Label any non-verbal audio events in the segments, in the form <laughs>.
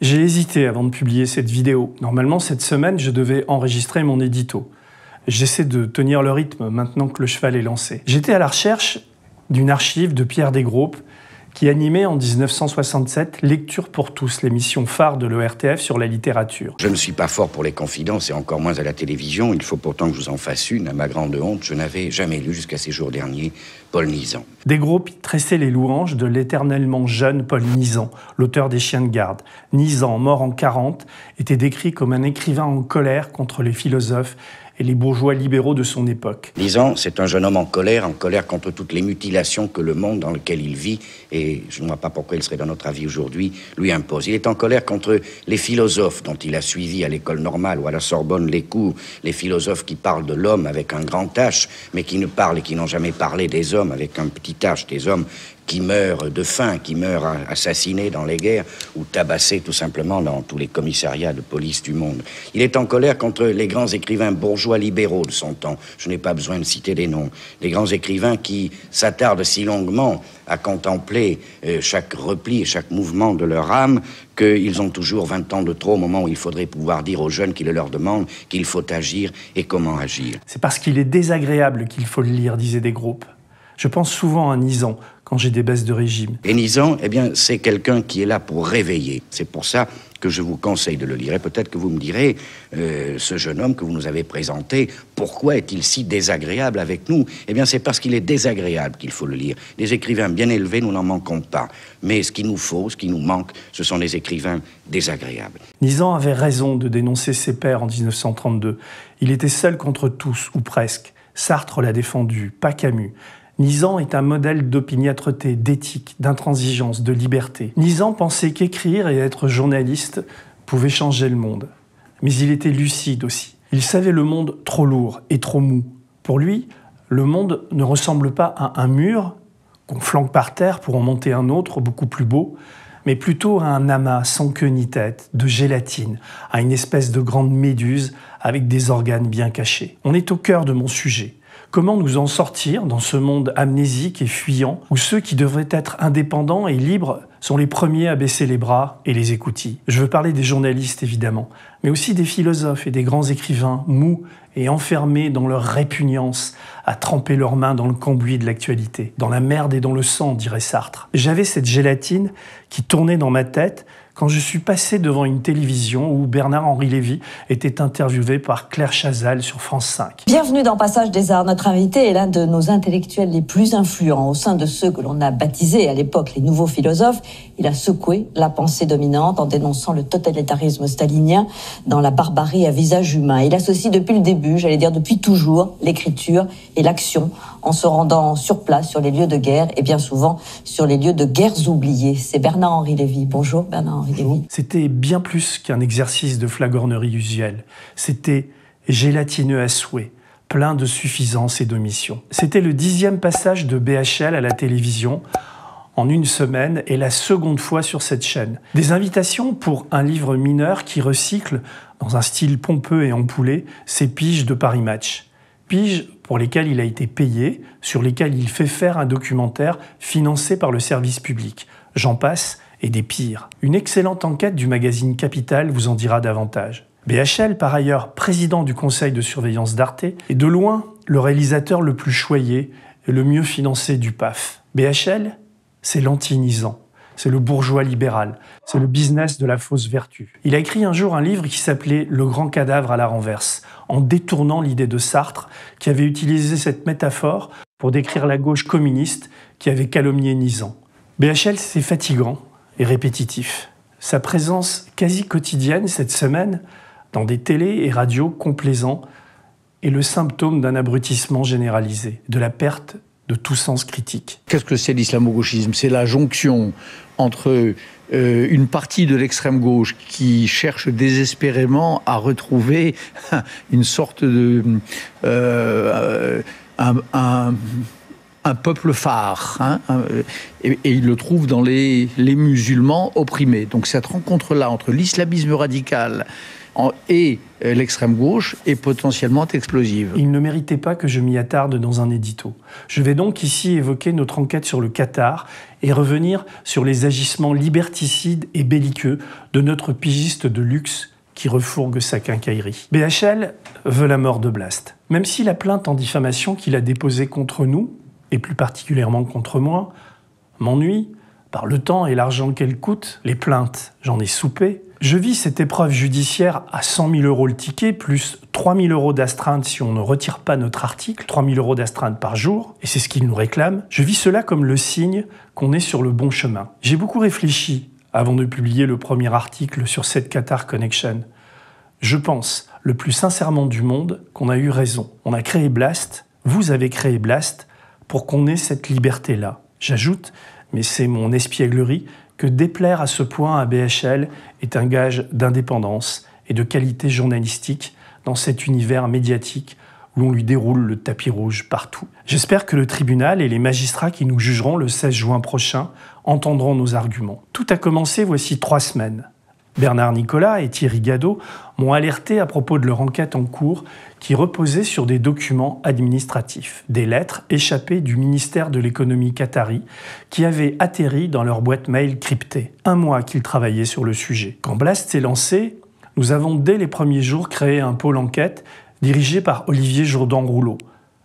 J'ai hésité avant de publier cette vidéo. Normalement, cette semaine, je devais enregistrer mon édito. J'essaie de tenir le rythme maintenant que le cheval est lancé. J'étais à la recherche d'une archive de Pierre Desgroupes qui animait en 1967 Lecture pour tous, l'émission phare de l'ORTF sur la littérature. Je ne suis pas fort pour les confidences et encore moins à la télévision. Il faut pourtant que je vous en fasse une. À ma grande honte, je n'avais jamais lu jusqu'à ces jours derniers Paul Nizan. Des groupes tressaient les louanges de l'éternellement jeune Paul Nizan, l'auteur des Chiens de garde. Nizan, mort en 40, était décrit comme un écrivain en colère contre les philosophes et les bourgeois libéraux de son époque. Disons, c'est un jeune homme en colère, en colère contre toutes les mutilations que le monde dans lequel il vit, et je ne vois pas pourquoi il serait dans notre avis aujourd'hui, lui impose. Il est en colère contre les philosophes dont il a suivi à l'école normale ou à la Sorbonne les cours, les philosophes qui parlent de l'homme avec un grand H, mais qui ne parlent et qui n'ont jamais parlé des hommes avec un petit H, des hommes qui meurent de faim, qui meurent assassinés dans les guerres ou tabassés tout simplement dans tous les commissariats de police du monde. Il est en colère contre les grands écrivains bourgeois libéraux de son temps. Je n'ai pas besoin de citer les noms. Les grands écrivains qui s'attardent si longuement à contempler euh, chaque repli et chaque mouvement de leur âme qu'ils ont toujours 20 ans de trop au moment où il faudrait pouvoir dire aux jeunes qui le leur demandent qu'il faut agir et comment agir. C'est parce qu'il est désagréable qu'il faut le lire, disaient des groupes. Je pense souvent à Nizan quand j'ai des baisses de régime. Et eh bien, c'est quelqu'un qui est là pour réveiller. C'est pour ça que je vous conseille de le lire. Et peut-être que vous me direz, euh, ce jeune homme que vous nous avez présenté, pourquoi est-il si désagréable avec nous Eh bien, c'est parce qu'il est désagréable qu'il faut le lire. Des écrivains bien élevés, nous n'en manquons pas. Mais ce qui nous faut, ce qui nous manque, ce sont des écrivains désagréables. Nizan avait raison de dénoncer ses pères en 1932. Il était seul contre tous, ou presque. Sartre l'a défendu, pas Camus. Nizan est un modèle d'opiniâtreté, d'éthique, d'intransigeance, de liberté. Nizan pensait qu'écrire et être journaliste pouvait changer le monde. Mais il était lucide aussi. Il savait le monde trop lourd et trop mou. Pour lui, le monde ne ressemble pas à un mur qu'on flanque par terre pour en monter un autre beaucoup plus beau, mais plutôt à un amas sans queue ni tête, de gélatine, à une espèce de grande méduse avec des organes bien cachés. On est au cœur de mon sujet, Comment nous en sortir dans ce monde amnésique et fuyant où ceux qui devraient être indépendants et libres sont les premiers à baisser les bras et les écouter Je veux parler des journalistes évidemment, mais aussi des philosophes et des grands écrivains mous et enfermés dans leur répugnance à tremper leurs mains dans le cambouis de l'actualité, dans la merde et dans le sang, dirait Sartre. J'avais cette gélatine qui tournait dans ma tête quand je suis passé devant une télévision où Bernard-Henri Lévy était interviewé par Claire Chazal sur France 5. Bienvenue dans Passage des Arts. Notre invité est l'un de nos intellectuels les plus influents au sein de ceux que l'on a baptisés à l'époque les nouveaux philosophes il a secoué la pensée dominante en dénonçant le totalitarisme stalinien dans la barbarie à visage humain. Il associe depuis le début, j'allais dire depuis toujours, l'écriture et l'action en se rendant sur place, sur les lieux de guerre et bien souvent sur les lieux de guerres oubliées. C'est Bernard-Henri Lévy. Bonjour Bernard-Henri Lévy. C'était bien plus qu'un exercice de flagornerie usuelle. C'était gélatineux à souhait plein de suffisance et d'omission. C'était le dixième passage de BHL à la télévision, en une semaine et la seconde fois sur cette chaîne. Des invitations pour un livre mineur qui recycle, dans un style pompeux et ampoulé, ses piges de Paris Match. Piges pour lesquelles il a été payé, sur lesquelles il fait faire un documentaire financé par le service public. J'en passe et des pires. Une excellente enquête du magazine Capital vous en dira davantage. BHL, par ailleurs président du conseil de surveillance d'Arte, est de loin le réalisateur le plus choyé et le mieux financé du PAF. BHL, c'est l'antinisant. C'est le bourgeois libéral. C'est le business de la fausse vertu. Il a écrit un jour un livre qui s'appelait Le grand cadavre à la renverse, en détournant l'idée de Sartre, qui avait utilisé cette métaphore pour décrire la gauche communiste qui avait calomnié Nizan. BHL, c'est fatigant et répétitif. Sa présence quasi quotidienne cette semaine, dans des télés et radios complaisants, est le symptôme d'un abrutissement généralisé, de la perte de tout sens critique. Qu'est-ce que c'est l'islamo-gauchisme C'est la jonction entre euh, une partie de l'extrême gauche qui cherche désespérément à retrouver <laughs> une sorte de euh, un, peuple phare, hein, euh, et, il le trouve dans les, les musulmans opprimés. Donc cette rencontre-là entre l'islamisme radical et euh, l'extrême gauche est potentiellement explosive. Il ne méritait pas que je m'y attarde dans un édito. Je vais donc ici évoquer notre enquête sur le Qatar et revenir sur les agissements liberticides et belliqueux de notre pigiste de luxe qui refourgue sa quincaillerie. BHL veut la mort de Blast. Même si la plainte en diffamation qu'il a déposée contre nous, et plus particulièrement contre moi, m'ennuie, par le temps et l'argent qu'elle coûte, les plaintes, j'en ai soupé, je vis cette épreuve judiciaire à 100 000 euros le ticket, plus 3 000 euros d'astreinte si on ne retire pas notre article, 3 000 euros d'astreinte par jour, et c'est ce qu'ils nous réclament. Je vis cela comme le signe qu'on est sur le bon chemin. J'ai beaucoup réfléchi avant de publier le premier article sur cette Qatar Connection. Je pense, le plus sincèrement du monde, qu'on a eu raison. On a créé Blast, vous avez créé Blast, pour qu'on ait cette liberté-là. J'ajoute, mais c'est mon espièglerie, que déplaire à ce point à BHL est un gage d'indépendance et de qualité journalistique dans cet univers médiatique où on lui déroule le tapis rouge partout. J'espère que le tribunal et les magistrats qui nous jugeront le 16 juin prochain entendront nos arguments. Tout a commencé voici trois semaines. Bernard Nicolas et Thierry Gadeau m'ont alerté à propos de leur enquête en cours qui reposait sur des documents administratifs, des lettres échappées du ministère de l'économie qatari qui avaient atterri dans leur boîte mail cryptée, un mois qu'ils travaillaient sur le sujet. Quand Blast s'est lancé, nous avons dès les premiers jours créé un pôle enquête dirigé par Olivier Jourdan-Rouleau.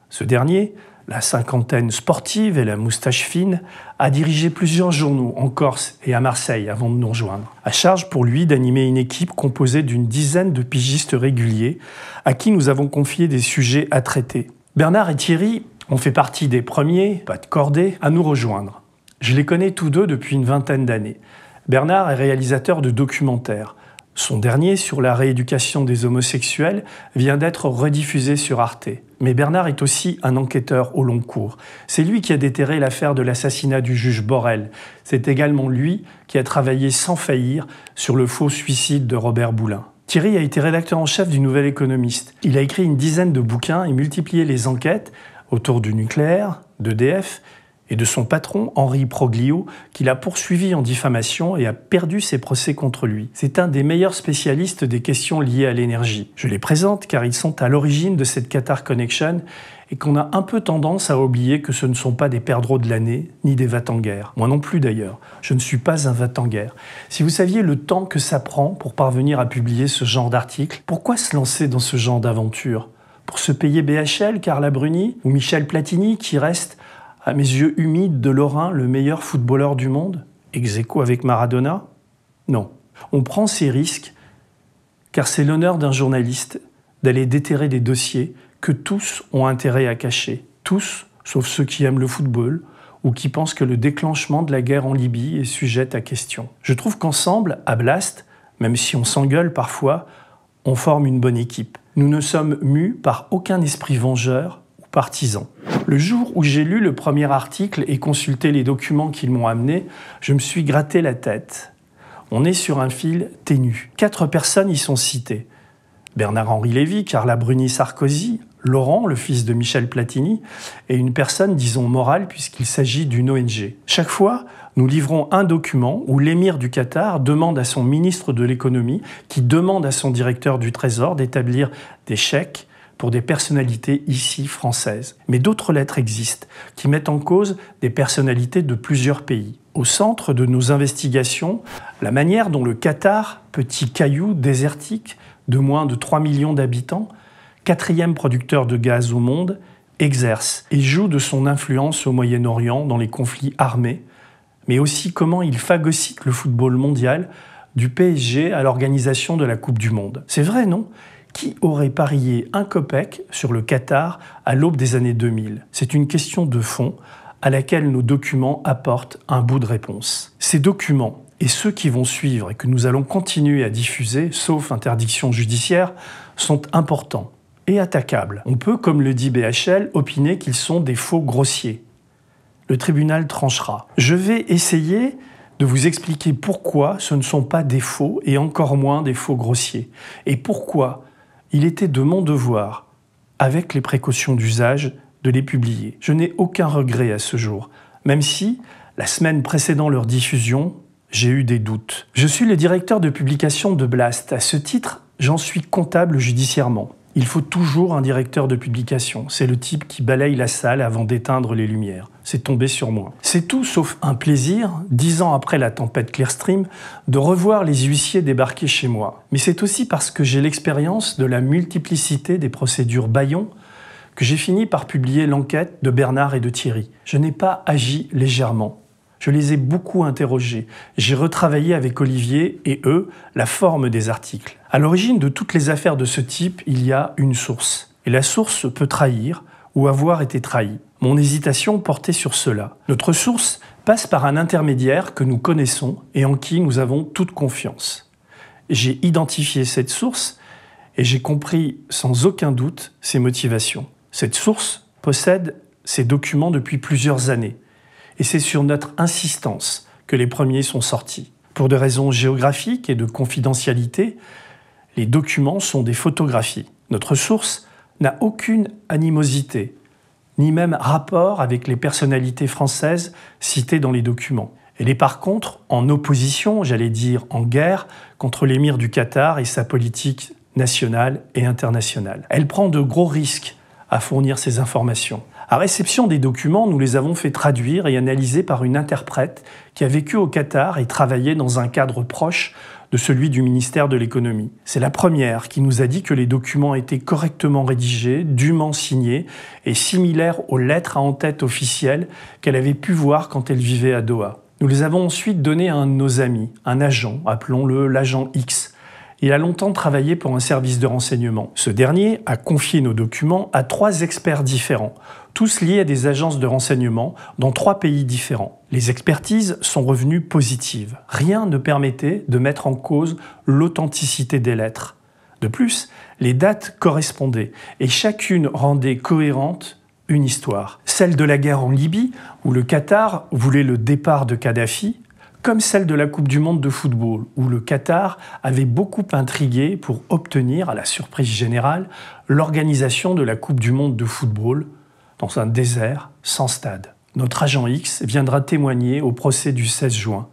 Ce dernier la cinquantaine sportive et la moustache fine, a dirigé plusieurs journaux en Corse et à Marseille avant de nous rejoindre. À charge pour lui d'animer une équipe composée d'une dizaine de pigistes réguliers à qui nous avons confié des sujets à traiter. Bernard et Thierry ont fait partie des premiers, pas de cordée, à nous rejoindre. Je les connais tous deux depuis une vingtaine d'années. Bernard est réalisateur de documentaires. Son dernier sur la rééducation des homosexuels vient d'être rediffusé sur Arte. Mais Bernard est aussi un enquêteur au long cours. C'est lui qui a déterré l'affaire de l'assassinat du juge Borel. C'est également lui qui a travaillé sans faillir sur le faux suicide de Robert Boulin. Thierry a été rédacteur en chef du Nouvel Économiste. Il a écrit une dizaine de bouquins et multiplié les enquêtes autour du nucléaire, d'EDF et de son patron Henri Proglio, qui l'a poursuivi en diffamation et a perdu ses procès contre lui. C'est un des meilleurs spécialistes des questions liées à l'énergie. Je les présente car ils sont à l'origine de cette Qatar Connection et qu'on a un peu tendance à oublier que ce ne sont pas des perdreaux de l'année, ni des guerre. Moi non plus d'ailleurs, je ne suis pas un guerre. Si vous saviez le temps que ça prend pour parvenir à publier ce genre d'article, pourquoi se lancer dans ce genre d'aventure Pour se payer BHL, Carla Bruni, ou Michel Platini qui reste à mes yeux humides de Lorrain, le meilleur footballeur du monde, ex avec Maradona Non. On prend ces risques car c'est l'honneur d'un journaliste d'aller déterrer des dossiers que tous ont intérêt à cacher. Tous, sauf ceux qui aiment le football ou qui pensent que le déclenchement de la guerre en Libye est sujet à question. Je trouve qu'ensemble, à Blast, même si on s'engueule parfois, on forme une bonne équipe. Nous ne sommes mus par aucun esprit vengeur ou partisan. Le jour où j'ai lu le premier article et consulté les documents qu'ils m'ont amené, je me suis gratté la tête. On est sur un fil ténu. Quatre personnes y sont citées. Bernard-Henri Lévy, Carla Bruni Sarkozy, Laurent, le fils de Michel Platini, et une personne, disons, morale, puisqu'il s'agit d'une ONG. Chaque fois, nous livrons un document où l'émir du Qatar demande à son ministre de l'économie, qui demande à son directeur du Trésor d'établir des chèques, pour des personnalités ici françaises. Mais d'autres lettres existent qui mettent en cause des personnalités de plusieurs pays. Au centre de nos investigations, la manière dont le Qatar, petit caillou désertique de moins de 3 millions d'habitants, quatrième producteur de gaz au monde, exerce et joue de son influence au Moyen-Orient dans les conflits armés, mais aussi comment il phagocyte le football mondial du PSG à l'organisation de la Coupe du Monde. C'est vrai, non qui aurait parié un copec sur le Qatar à l'aube des années 2000 C'est une question de fond à laquelle nos documents apportent un bout de réponse. Ces documents et ceux qui vont suivre et que nous allons continuer à diffuser, sauf interdiction judiciaire, sont importants et attaquables. On peut, comme le dit BHL, opiner qu'ils sont des faux grossiers. Le tribunal tranchera. Je vais essayer de vous expliquer pourquoi ce ne sont pas des faux et encore moins des faux grossiers, et pourquoi il était de mon devoir, avec les précautions d'usage, de les publier. Je n'ai aucun regret à ce jour, même si, la semaine précédant leur diffusion, j'ai eu des doutes. Je suis le directeur de publication de Blast. À ce titre, j'en suis comptable judiciairement. Il faut toujours un directeur de publication. C'est le type qui balaye la salle avant d'éteindre les lumières. C'est tombé sur moi. C'est tout sauf un plaisir, dix ans après la tempête Clearstream, de revoir les huissiers débarquer chez moi. Mais c'est aussi parce que j'ai l'expérience de la multiplicité des procédures Bayon que j'ai fini par publier l'enquête de Bernard et de Thierry. Je n'ai pas agi légèrement. Je les ai beaucoup interrogés. J'ai retravaillé avec Olivier et eux la forme des articles. À l'origine de toutes les affaires de ce type, il y a une source. Et la source peut trahir ou avoir été trahie. Mon hésitation portait sur cela. Notre source passe par un intermédiaire que nous connaissons et en qui nous avons toute confiance. J'ai identifié cette source et j'ai compris sans aucun doute ses motivations. Cette source possède ces documents depuis plusieurs années et c'est sur notre insistance que les premiers sont sortis. Pour des raisons géographiques et de confidentialité, les documents sont des photographies. Notre source n'a aucune animosité, ni même rapport avec les personnalités françaises citées dans les documents. Elle est par contre en opposition, j'allais dire en guerre, contre l'émir du Qatar et sa politique nationale et internationale. Elle prend de gros risques à fournir ces informations. À réception des documents, nous les avons fait traduire et analyser par une interprète qui a vécu au Qatar et travaillait dans un cadre proche de celui du ministère de l'économie. C'est la première qui nous a dit que les documents étaient correctement rédigés, dûment signés et similaires aux lettres à en-tête officielles qu'elle avait pu voir quand elle vivait à Doha. Nous les avons ensuite donnés à un de nos amis, un agent, appelons-le l'agent X. Il a longtemps travaillé pour un service de renseignement. Ce dernier a confié nos documents à trois experts différents tous liés à des agences de renseignement dans trois pays différents. Les expertises sont revenues positives. Rien ne permettait de mettre en cause l'authenticité des lettres. De plus, les dates correspondaient et chacune rendait cohérente une histoire. Celle de la guerre en Libye, où le Qatar voulait le départ de Kadhafi, comme celle de la Coupe du Monde de football, où le Qatar avait beaucoup intrigué pour obtenir, à la surprise générale, l'organisation de la Coupe du Monde de football dans un désert sans stade. Notre agent X viendra témoigner au procès du 16 juin.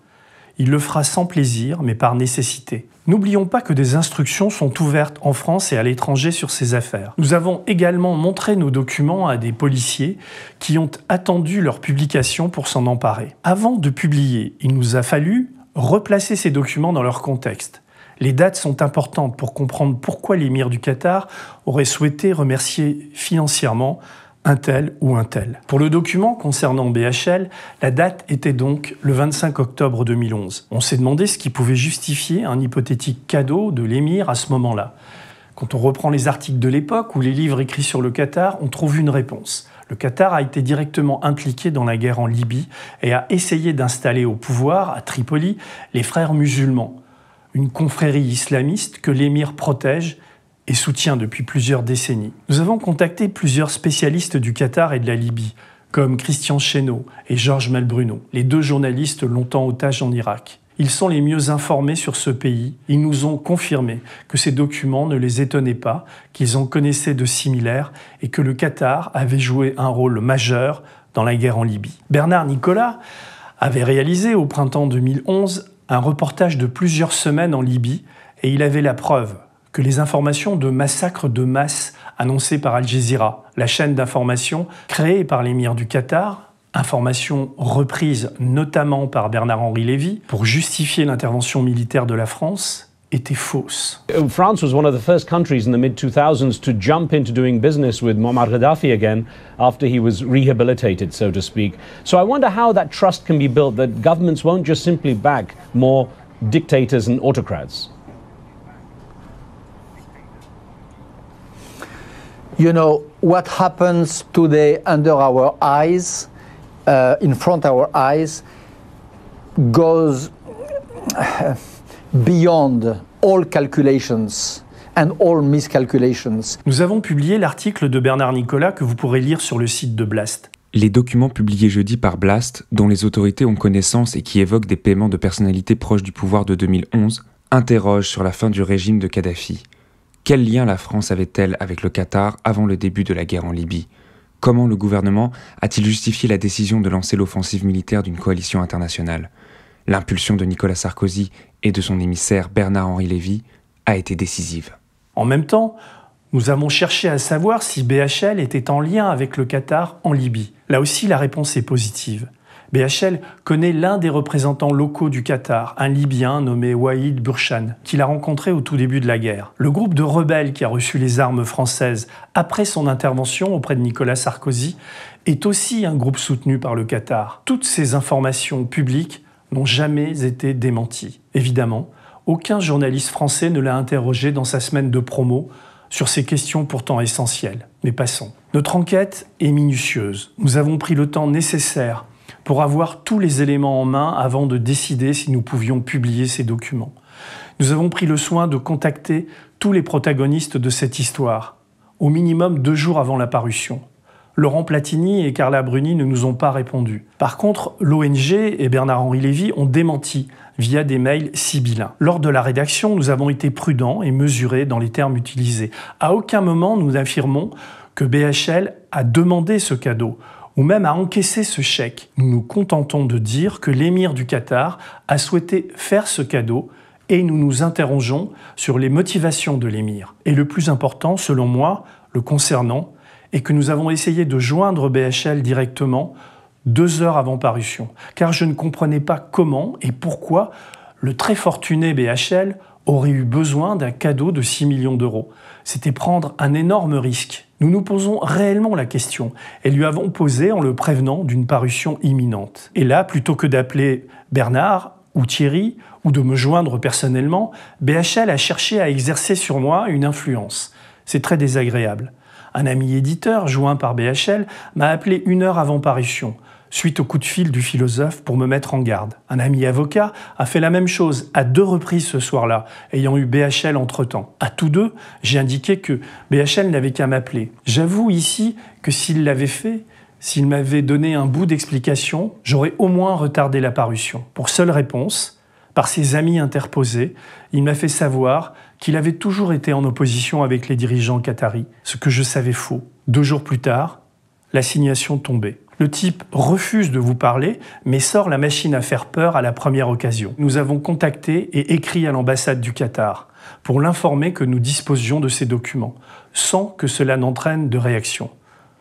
Il le fera sans plaisir, mais par nécessité. N'oublions pas que des instructions sont ouvertes en France et à l'étranger sur ces affaires. Nous avons également montré nos documents à des policiers qui ont attendu leur publication pour s'en emparer. Avant de publier, il nous a fallu replacer ces documents dans leur contexte. Les dates sont importantes pour comprendre pourquoi l'émir du Qatar aurait souhaité remercier financièrement un tel ou un tel. Pour le document concernant BHL, la date était donc le 25 octobre 2011. On s'est demandé ce qui pouvait justifier un hypothétique cadeau de l'émir à ce moment-là. Quand on reprend les articles de l'époque ou les livres écrits sur le Qatar, on trouve une réponse. Le Qatar a été directement impliqué dans la guerre en Libye et a essayé d'installer au pouvoir, à Tripoli, les frères musulmans, une confrérie islamiste que l'émir protège et soutient depuis plusieurs décennies. Nous avons contacté plusieurs spécialistes du Qatar et de la Libye, comme Christian Chesneau et Georges Malbruno, les deux journalistes longtemps otages en Irak. Ils sont les mieux informés sur ce pays. Ils nous ont confirmé que ces documents ne les étonnaient pas, qu'ils en connaissaient de similaires et que le Qatar avait joué un rôle majeur dans la guerre en Libye. Bernard Nicolas avait réalisé au printemps 2011 un reportage de plusieurs semaines en Libye et il avait la preuve que les informations de massacres de masse annoncées par Al Jazeera, la chaîne d'information créée par l'émir du Qatar, information reprises notamment par Bernard-Henri Lévy pour justifier l'intervention militaire de la France, étaient fausses. France was one of the first countries in the mid 2000s to jump into doing business with Muammar Gaddafi again after he was rehabilitated, so to speak. So I wonder how that trust can be built that governments won't just simply back more dictators and autocrats. you know, what happens today under our eyes, uh, in front of our eyes, <sighs> beyond all calculations. And all miscalculations. Nous avons publié l'article de Bernard Nicolas que vous pourrez lire sur le site de Blast. Les documents publiés jeudi par Blast, dont les autorités ont connaissance et qui évoquent des paiements de personnalités proches du pouvoir de 2011, interrogent sur la fin du régime de Kadhafi. Quel lien la France avait-elle avec le Qatar avant le début de la guerre en Libye Comment le gouvernement a-t-il justifié la décision de lancer l'offensive militaire d'une coalition internationale L'impulsion de Nicolas Sarkozy et de son émissaire Bernard-Henri Lévy a été décisive. En même temps, nous avons cherché à savoir si BHL était en lien avec le Qatar en Libye. Là aussi, la réponse est positive. BHL connaît l'un des représentants locaux du Qatar, un Libyen nommé Wahid Burchan, qu'il a rencontré au tout début de la guerre. Le groupe de rebelles qui a reçu les armes françaises après son intervention auprès de Nicolas Sarkozy est aussi un groupe soutenu par le Qatar. Toutes ces informations publiques n'ont jamais été démenties. Évidemment, aucun journaliste français ne l'a interrogé dans sa semaine de promo sur ces questions pourtant essentielles. Mais passons. Notre enquête est minutieuse. Nous avons pris le temps nécessaire pour avoir tous les éléments en main avant de décider si nous pouvions publier ces documents. Nous avons pris le soin de contacter tous les protagonistes de cette histoire, au minimum deux jours avant la parution. Laurent Platini et Carla Bruni ne nous ont pas répondu. Par contre, l'ONG et Bernard-Henri Lévy ont démenti via des mails sibyllins. Lors de la rédaction, nous avons été prudents et mesurés dans les termes utilisés. À aucun moment nous affirmons que BHL a demandé ce cadeau ou même à encaisser ce chèque, nous nous contentons de dire que l'émir du Qatar a souhaité faire ce cadeau et nous nous interrogeons sur les motivations de l'émir. Et le plus important, selon moi, le concernant, est que nous avons essayé de joindre BHL directement deux heures avant parution, car je ne comprenais pas comment et pourquoi le très fortuné BHL aurait eu besoin d'un cadeau de 6 millions d'euros. C'était prendre un énorme risque. Nous nous posons réellement la question et lui avons posé en le prévenant d'une parution imminente. Et là, plutôt que d'appeler Bernard ou Thierry ou de me joindre personnellement, BHL a cherché à exercer sur moi une influence. C'est très désagréable. Un ami éditeur, joint par BHL, m'a appelé une heure avant parution suite au coup de fil du philosophe pour me mettre en garde. Un ami avocat a fait la même chose à deux reprises ce soir-là, ayant eu BHL entre-temps. À tous deux, j'ai indiqué que BHL n'avait qu'à m'appeler. J'avoue ici que s'il l'avait fait, s'il m'avait donné un bout d'explication, j'aurais au moins retardé la parution. Pour seule réponse, par ses amis interposés, il m'a fait savoir qu'il avait toujours été en opposition avec les dirigeants qataris, ce que je savais faux. Deux jours plus tard, l'assignation tombait. Le type refuse de vous parler, mais sort la machine à faire peur à la première occasion. Nous avons contacté et écrit à l'ambassade du Qatar pour l'informer que nous disposions de ces documents, sans que cela n'entraîne de réaction.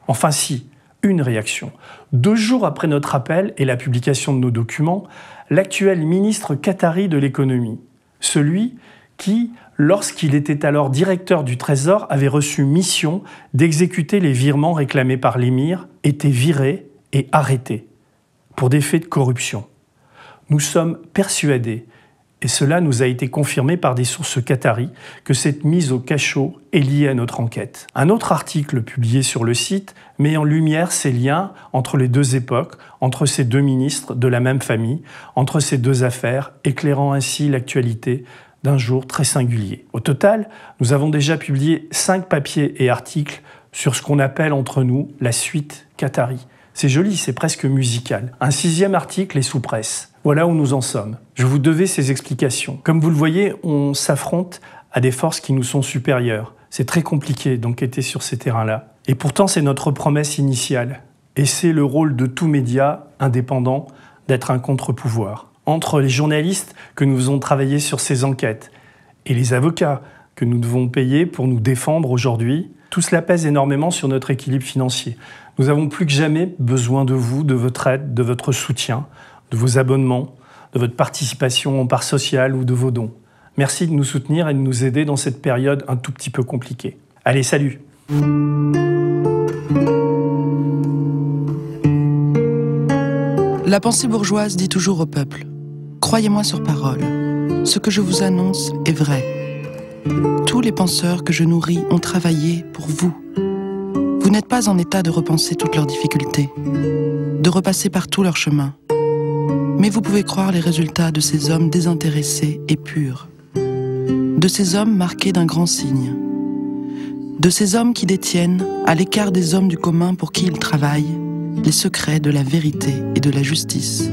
Enfin si, une réaction. Deux jours après notre appel et la publication de nos documents, l'actuel ministre qatari de l'économie, celui qui, lorsqu'il était alors directeur du Trésor, avait reçu mission d'exécuter les virements réclamés par l'émir, était viré et arrêtés pour des faits de corruption. Nous sommes persuadés, et cela nous a été confirmé par des sources qatari, que cette mise au cachot est liée à notre enquête. Un autre article publié sur le site met en lumière ces liens entre les deux époques, entre ces deux ministres de la même famille, entre ces deux affaires, éclairant ainsi l'actualité d'un jour très singulier. Au total, nous avons déjà publié cinq papiers et articles sur ce qu'on appelle entre nous la suite qatari, c'est joli, c'est presque musical. Un sixième article est sous presse. Voilà où nous en sommes. Je vous devais ces explications. Comme vous le voyez, on s'affronte à des forces qui nous sont supérieures. C'est très compliqué d'enquêter sur ces terrains-là. Et pourtant, c'est notre promesse initiale. Et c'est le rôle de tout média indépendant d'être un contre-pouvoir. Entre les journalistes que nous faisons travailler sur ces enquêtes et les avocats que nous devons payer pour nous défendre aujourd'hui, tout cela pèse énormément sur notre équilibre financier. Nous avons plus que jamais besoin de vous, de votre aide, de votre soutien, de vos abonnements, de votre participation en part sociale ou de vos dons. Merci de nous soutenir et de nous aider dans cette période un tout petit peu compliquée. Allez, salut La pensée bourgeoise dit toujours au peuple, croyez-moi sur parole, ce que je vous annonce est vrai. Tous les penseurs que je nourris ont travaillé pour vous, vous n'êtes pas en état de repenser toutes leurs difficultés, de repasser par tout leur chemin. Mais vous pouvez croire les résultats de ces hommes désintéressés et purs, de ces hommes marqués d'un grand signe, de ces hommes qui détiennent, à l'écart des hommes du commun pour qui ils travaillent, les secrets de la vérité et de la justice.